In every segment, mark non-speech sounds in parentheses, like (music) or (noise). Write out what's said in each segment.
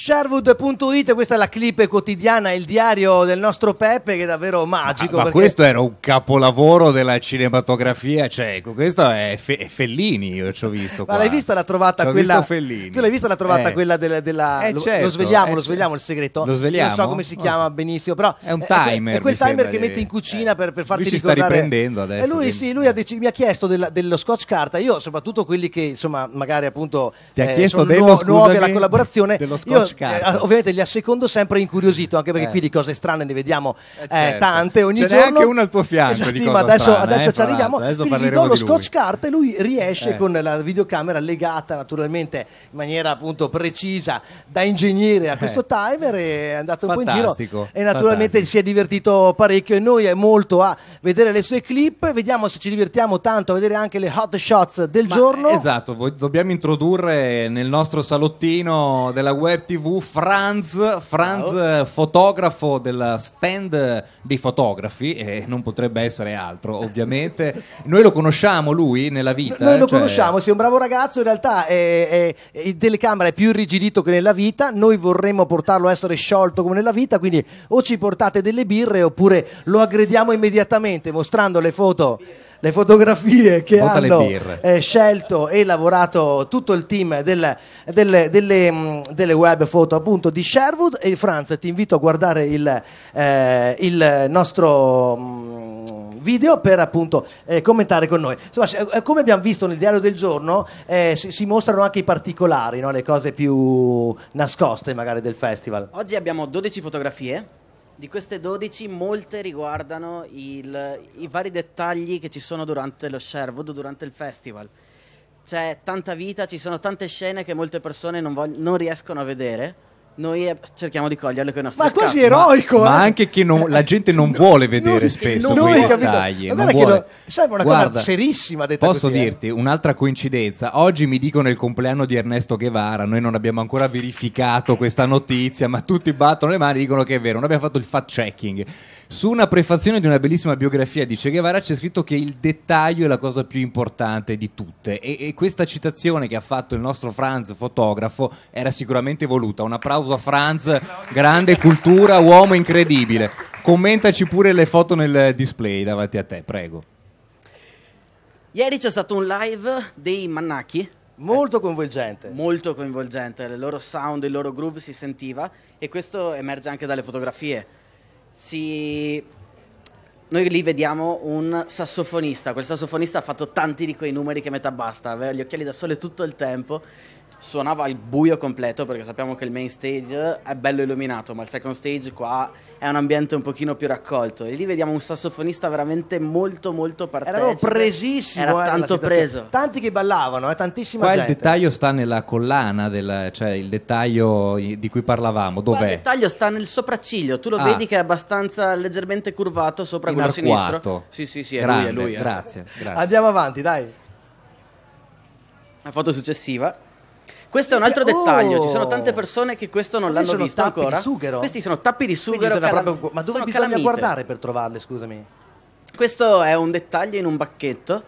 Sharewood.it, questa è la clip quotidiana, il diario del nostro Peppe che è davvero magico. Ah, ma, perché... questo era un capolavoro della cinematografia cioè ecco, questo è, Fe- è Fellini, io ci ho visto. Qua. Ma l'hai vista la trovata L'ho quella... Fellini. Tu l'hai vista la trovata eh. quella della... della... Eh, lo, certo, lo, svegliamo, eh, lo svegliamo il segreto. Lo svegliamo. non so come si chiama oh. benissimo, però... È un timer. È quel timer che devi... metti in cucina eh. per, per farti lui ricordare... sta riprendendo adesso. E lui quindi... sì, lui dec- mi ha chiesto della, dello scotch carta, io soprattutto quelli che insomma magari appunto... Ti ha eh, chiesto dello, nuovi alla collaborazione. Dello scotch eh, ah, ovviamente li assecondo sempre incuriosito, anche perché eh. qui di cose strane ne vediamo eh, eh, certo. tante ogni Ce giorno. C'è anche uno al tuo fianco. Esatto, sì, ma adesso, strana, adesso ci arriviamo. Adesso Quindi gli do lo scotch card e lui riesce con la videocamera legata naturalmente in maniera appunto precisa da ingegnere a questo timer. e è andato un fantastico, po' in giro e naturalmente fantastico. si è divertito parecchio e noi è molto a vedere le sue clip. Vediamo se ci divertiamo tanto a vedere anche le hot shots del ma giorno. Esatto, dobbiamo introdurre nel nostro salottino della web TV TV Franz, Franz eh, fotografo del stand dei fotografi e non potrebbe essere altro ovviamente. (laughs) Noi lo conosciamo lui nella vita. noi lo eh, cioè... conosciamo, sei un bravo ragazzo, in realtà è, è, in telecamera è più irrigidito che nella vita, noi vorremmo portarlo a essere sciolto come nella vita, quindi o ci portate delle birre oppure lo aggrediamo immediatamente mostrando le foto le fotografie che Conta hanno eh, scelto e lavorato tutto il team del, delle, delle, mm, delle, web foto appunto di Sherwood e Franz ti invito a guardare il, eh, il nostro mm, video per appunto eh, commentare con noi Insomma, eh, come abbiamo visto nel diario del giorno eh, si, si, mostrano anche i particolari no? le cose più nascoste magari del festival oggi abbiamo 12 fotografie di queste 12 molte riguardano il, i vari dettagli che ci sono durante lo Sherwood, durante il festival. C'è tanta vita, ci sono tante scene che molte persone non, vog- non riescono a vedere noi eh, cerchiamo di coglierle con i nostri Ma scatti. quasi eroico! Ma, eh? ma anche che non, la gente non vuole vedere noi, spesso noi, quei dettagli. Non vuole. Lo, serve una Guarda, cosa serissima detta Posso così, eh. dirti eh? un'altra coincidenza. Oggi mi dicono il compleanno di Ernesto Guevara, noi non abbiamo ancora verificato questa notizia, ma tutti battono le mani e dicono che è vero, non abbiamo fatto il fact checking. Su una prefazione di una bellissima biografia di Che Guevara c'è scritto che il dettaglio è la cosa più importante di tutte e, e questa citazione che ha fatto il nostro Franz fotografo era sicuramente voluta, un applauso applauso a Franz, grande cultura, uomo incredibile. Commentaci pure le foto nel display davanti a te, prego. Ieri c'è stato un live dei Mannachi. Molto coinvolgente. Molto coinvolgente, il loro sound, il loro groove si sentiva e questo emerge anche dalle fotografie. Si... Noi lì vediamo un sassofonista, quel sassofonista ha fatto tanti di quei numeri che metà basta, aveva gli occhiali da sole tutto il tempo suonava al buio completo perché sappiamo che il main stage è bello illuminato, ma il second stage qua è un ambiente un pochino più raccolto e lì vediamo un sassofonista veramente molto molto partecipe. Eravamo presissimo, era eh, tanto preso. Tanti che ballavano, eh, tantissima qua gente. il dettaglio sta nella collana, della, cioè il dettaglio di cui parlavamo, dov'è? il dettaglio sta nel sopracciglio, tu lo ah. vedi che è abbastanza leggermente curvato sopra quello sinistro. Sì, sì, sì, è Grande, lui, è eh. lui. Grazie, grazie. Andiamo avanti, dai. La foto successiva questo è un altro oh. dettaglio. Ci sono oh. tante persone che questo non Questi l'hanno visto ancora. tappi Di sughero. Questi sono tappi di sughero. Calam- proprio, ma dove bisogna calamite. guardare per trovarle, scusami? Questo è un dettaglio in un bacchetto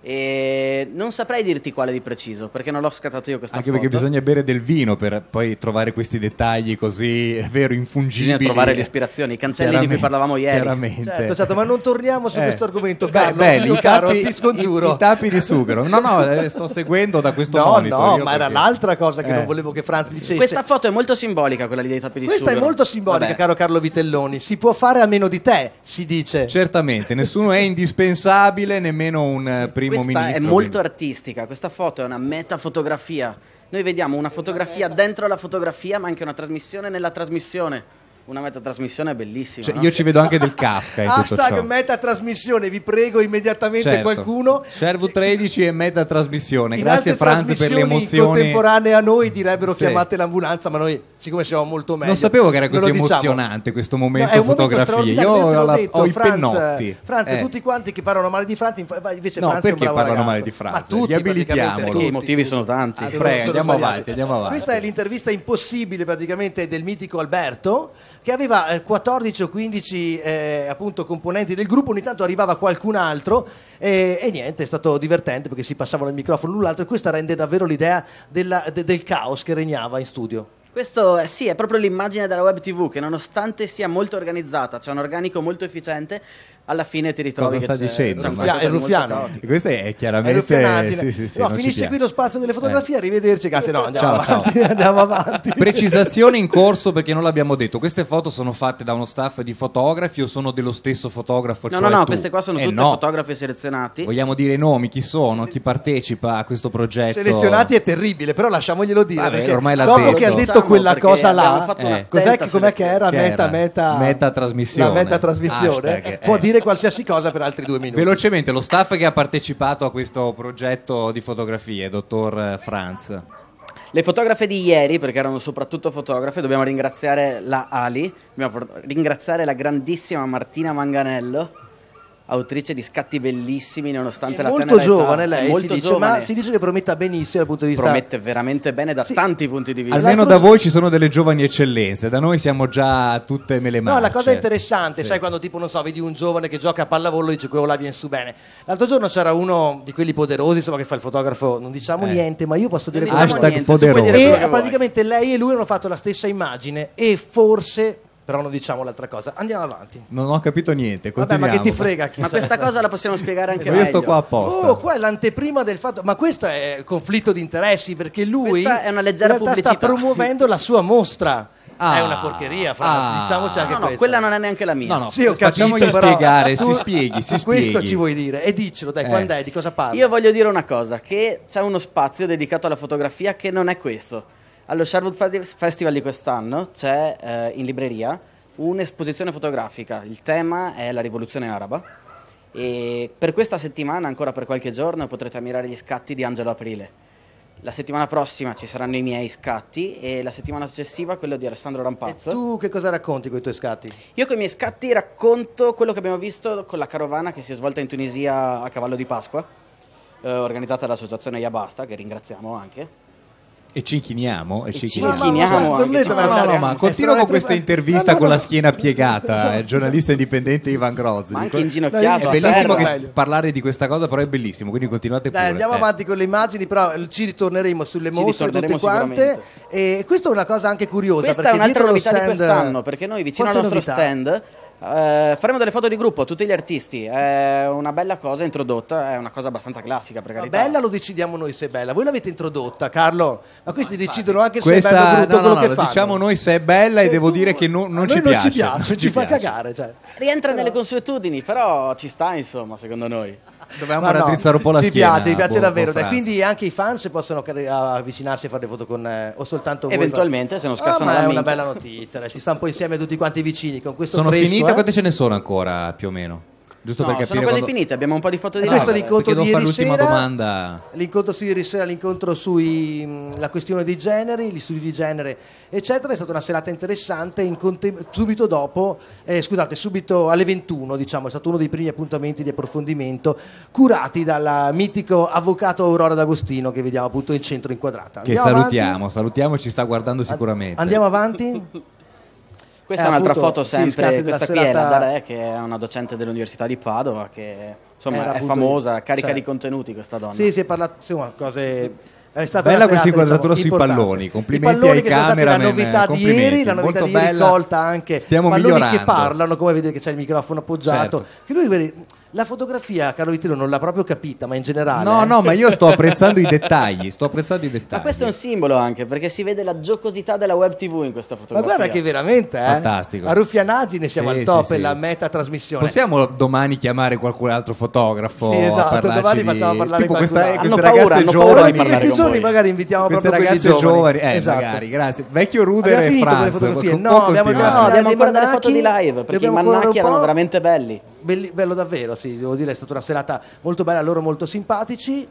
e non saprei dirti quale di preciso, perché non l'ho scattato io questa Anche foto. perché bisogna bere del vino per poi trovare questi dettagli così, è vero, infungibili. Bisogna trovare le ispirazioni, i cancelli di cui parlavamo ieri. Chiaramente. Certo, certo, ma non torniamo su eh. questo argomento, eh, Carlo. Beh, belli, i tappi, ti scongiuro. I, i, tappi di sughero. No, no, eh, sto seguendo da questo punto. no, monitor. No, no, ma perché... era l'altra cosa che eh. non volevo che Franz dicesse. Questa foto è molto simbolica, quella lì dei tappi di Questa sughero. Questa è molto simbolica, Vabbè. caro Carlo Vitelloni. Si può fare a meno di te, si dice. Certamente, nessuno è indispensabile, nemmeno un eh, primo primo questa ministro. È molto quindi. artistica, questa foto è una metafotografia. Noi vediamo una fotografia dentro la fotografia, ma anche una trasmissione nella trasmissione una metatrasmissione bellissima. Cioè, no? Io ci vedo anche del (laughs) Kafka. In Hashtag metatrasmissione, vi prego immediatamente certo. qualcuno. Cervo 13 e metatrasmissione. Grazie Franzi per le emozioni. contemporanee a noi direbbero sì. chiamate l'ambulanza, ma noi siccome siamo molto meglio. Non sapevo che era così diciamo. emozionante diciamo. questo momento no, fotografia. Io ho, la, detto, ho i pennotti. Franz, eh. tutti quanti che parlano male di Franzi, invece no, Franz perché parlano ragazzo. male di Franz? Ma tutti, abilitiamo. I motivi sono tanti. andiamo avanti, andiamo avanti. Questa è l'intervista impossibile praticamente del mitico Alberto che aveva 14 eh, o 15 eh, appunto, componenti del gruppo, ogni tanto arrivava qualcun altro e, e, niente, è stato divertente perché si passavano il microfono l'un l'altro e questo rende davvero l'idea della, de, del caos che regnava in studio. Questo eh, sì, è proprio l'immagine della web TV che nonostante sia molto organizzata, c'è cioè un organico molto efficiente, alla fine ti ritrovi Cosa sta c'è, dicendo? C'è è ruffiano. Questo è chiaramente è sì, sì, sì, no, finisce qui lo spazio delle eh. fotografie, eh. arrivederci, cazzo, no, andiamo ciao, avanti, ciao. (laughs) andiamo avanti. Precisazione in corso perché non l'abbiamo detto. Queste foto sono fatte da uno staff di fotografi o sono dello stesso fotografo, No, cioè no, no, tu? queste qua sono eh, tutte no. fotografi selezionati. Vogliamo dire i nomi, chi sono, chi partecipa a questo progetto? Selezionati è terribile, però lasciamoglielo dire Vabbè, perché ormai dopo detto. che ha detto quella cosa là, eh. cos'è che com'è che era meta meta meta trasmissione. La meta trasmissione può eh. dire chiede qualsiasi cosa per altri due minuti. Velocemente, lo staff che ha partecipato a questo progetto di fotografie, dottor eh, Franz. Le fotografe di ieri, perché erano soprattutto fotografe, dobbiamo ringraziare la Ali, dobbiamo ringraziare la grandissima Martina Manganello autrice di scatti bellissimi nonostante è la molto giovane età. lei, molto si dice, giovane. ma si dice che prometta benissimo dal punto di vista promette veramente bene da sì. tanti punti di vista almeno esatto, da voi ci sono delle giovani eccellenze da noi siamo già tutte mele marce. no la cosa interessante sì. sai quando tipo non so vedi un giovane che gioca a pallavolo e dice quello là viene su bene l'altro giorno c'era uno di quelli poderosi insomma che fa il fotografo non diciamo eh. niente ma io posso dire non diciamo hashtag poderoso e praticamente lei e lui hanno fatto la stessa immagine e forse però non diciamo l'altra cosa. Andiamo avanti. Non ho capito niente. Vabbè, ma che ti frega? Chi ma cioè, questa cosa la possiamo spiegare anche meglio. Io sto qua apposta. Oh, qua è l'anteprima del fatto. Ma questo è conflitto di interessi perché lui in realtà è una leggera sta promuovendo la sua mostra. Ah, è una porcheria, Franz, ah, diciamoci anche no, no, questo. quella non è neanche la mia. No, no, sì, ho capito, però, spiegare, si spieghi, si (laughs) Questo spieghi. ci vuoi dire e dicelo, dai, eh. quando è, di cosa parli? Io voglio dire una cosa, che c'è uno spazio dedicato alla fotografia che non è questo allo Sherwood Festival di quest'anno c'è eh, in libreria un'esposizione fotografica, il tema è la rivoluzione araba e per questa settimana, ancora per qualche giorno, potrete ammirare gli scatti di Angelo Aprile. La settimana prossima ci saranno i miei scatti e la settimana successiva quello di Alessandro Rampazzo. E tu che cosa racconti con i tuoi scatti? Io con i miei scatti racconto quello che abbiamo visto con la carovana che si è svolta in Tunisia a cavallo di Pasqua, eh, organizzata dall'associazione Yabasta, che ringraziamo anche. E ci inchiniamo. E ci inchiniamo. Ma continua con questa intervista con la schiena piegata, (laughs) eh, giornalista indipendente Ivan Grozzi. Ma anche inginocchiato. È bellissimo parlare di questa cosa, però è bellissimo, quindi continuate pure. andiamo eh. avanti con le immagini, però eh, ci ritorneremo sulle mostre tutte quante. E questa è una cosa anche curiosa. Questa è un'altra novità stand... di quest'anno, perché noi vicino al nostro stand eh, faremo delle foto di gruppo, a tutti gli artisti. È una bella cosa introdotta, è una cosa abbastanza classica. Per carità. bella lo decidiamo noi se è bella. Voi l'avete introdotta, Carlo, ma questi no, decidono anche questa, se è bella brutto no, no, quello che fanno. Diciamo noi se è bella e, e devo tu, dire che non, non, ci, piace, ci piace. Non ci, ci piace. fa cagare. Cioè. Rientra però... nelle consuetudini, però ci sta insomma, secondo noi. Dobbiamo ma raddrizzare un po' la ci schiena. Piace, ci piace boh, davvero. Boh, dai, quindi anche i fan se possono avvicinarsi e fare le foto con eh, o soltanto voi. Eventualmente se non scassano ah, ma è una bella notizia, Ci si sta un po' insieme tutti quanti vicini con questo Sono fresco, finita, eh? quante ce ne sono ancora più o meno? Giusto no, per Sono quasi quando... finite, abbiamo un po' di foto eh, di ah, Questo è l'incontro di ieri sera. domanda. L'incontro su ieri sera, l'incontro sulla mm, questione dei generi, gli studi di genere, eccetera. È stata una serata interessante. In contem- subito dopo, eh, scusate, subito alle 21, diciamo, è stato uno dei primi appuntamenti di approfondimento curati dal mitico avvocato Aurora D'Agostino che vediamo appunto in centro inquadrata. Andiamo che salutiamo, avanti. salutiamo, ci sta guardando sicuramente. Andiamo avanti. (laughs) Questa eh, è, un'altra appunto, foto sempre, sì, questa qui serata... è la Dare eh, che è una docente dell'Università di Padova che insomma Era è famosa, carica cioè, di contenuti questa donna. Sì, si è parlato, insomma, cose è stata bella questa inquadratura diciamo, sui palloni, complimenti I palloni ai cameraman. La novità di ieri, la novità di ieri colta anche Stiamo palloni migliorando. che parlano, come vedete che c'è il microfono appoggiato, certo. lui, la fotografia, Carlo Vitino, non l'ha proprio capita, ma in generale. No, eh. no, ma io sto apprezzando i dettagli. Sto apprezzando i dettagli. Ma questo è un simbolo anche, perché si vede la giocosità della web TV in questa fotografia. Ma guarda che veramente, eh. Fantastico. A ruffianagine siamo sì, al top, sì, è sì. la meta trasmissione. Possiamo domani chiamare qualcun altro fotografo? Sì, esatto. Domani di... facciamo parlare tipo qualcun altro. Queste, queste ragazze paura, giovani giorni magari invitiamo Queste proprio ragazze giovani. giovani. Eh, esatto. magari, grazie. Vecchio Ruder abbiamo e Franz. fotografie. No, abbiamo, già no, abbiamo ancora delle foto di live, perché i mannacchi erano veramente belli. Belli, bello davvero, sì, devo dire, è stata una serata molto bella, loro molto simpatici.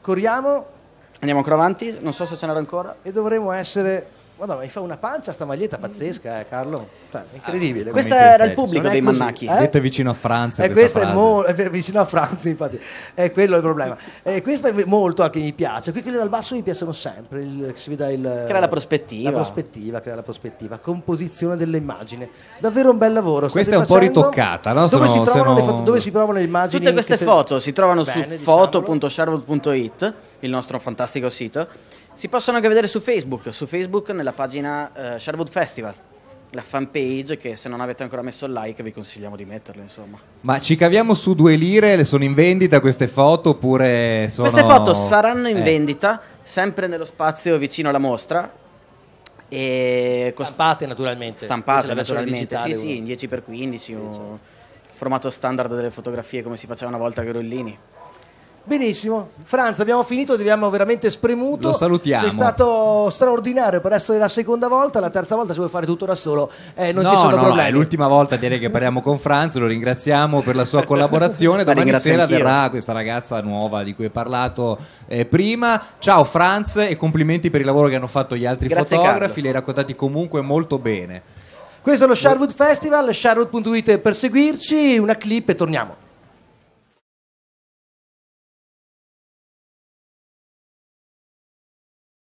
Corriamo. Andiamo ancora avanti, non so se ce n'era ancora. E dovremo essere Guarda, mi fa una pancia sta maglietta pazzesca, eh, Carlo. Cioè, incredibile. Ah, questo era il pubblico dei mannacchi. Eh? Detto vicino a Franza. Eh, questo è molto eh, vicino a Franza, infatti. È quello il problema. E eh, questo è molto anche mi piace. Qui quelli dal basso mi piacciono sempre. Il, si veda il, crea la prospettiva. La prospettiva, crea la prospettiva. Composizione dell'immagine. Davvero un bel lavoro. Questa è un facendo... po' ritoccata, no? Dove, no, si no... Fo- dove, si trovano le immagini? Tutte queste foto se... si trovano Bene, su diciamolo. foto.sharwood.it il nostro fantastico sito. Si possono anche vedere su Facebook, su Facebook nella pagina eh, Sherwood Festival la fanpage che se non avete ancora messo il like vi consigliamo di metterle insomma ma ci caviamo su due lire le sono in vendita queste foto oppure sono... queste foto saranno in eh. vendita sempre nello spazio vicino alla mostra e stampate naturalmente stampate naturalmente sì sì in 10x15 sì, certo. formato standard delle fotografie come si faceva una volta a Grollini Benissimo, Franz, abbiamo finito, ti abbiamo veramente spremuto. Lo salutiamo. Sei stato straordinario per essere la seconda volta, la terza volta se vuoi fare tutto da solo eh, non no, ci sono no, problemi. No, è l'ultima volta direi che parliamo con Franz, lo ringraziamo per la sua (laughs) collaborazione. Domani sera anch'io. verrà questa ragazza nuova di cui hai parlato eh, prima. Ciao Franz e complimenti per il lavoro che hanno fatto gli altri Grazie fotografi, Carlo. li hai raccontati comunque molto bene. Questo è lo Sharwood Festival, sharwood.it per seguirci, una clip e torniamo.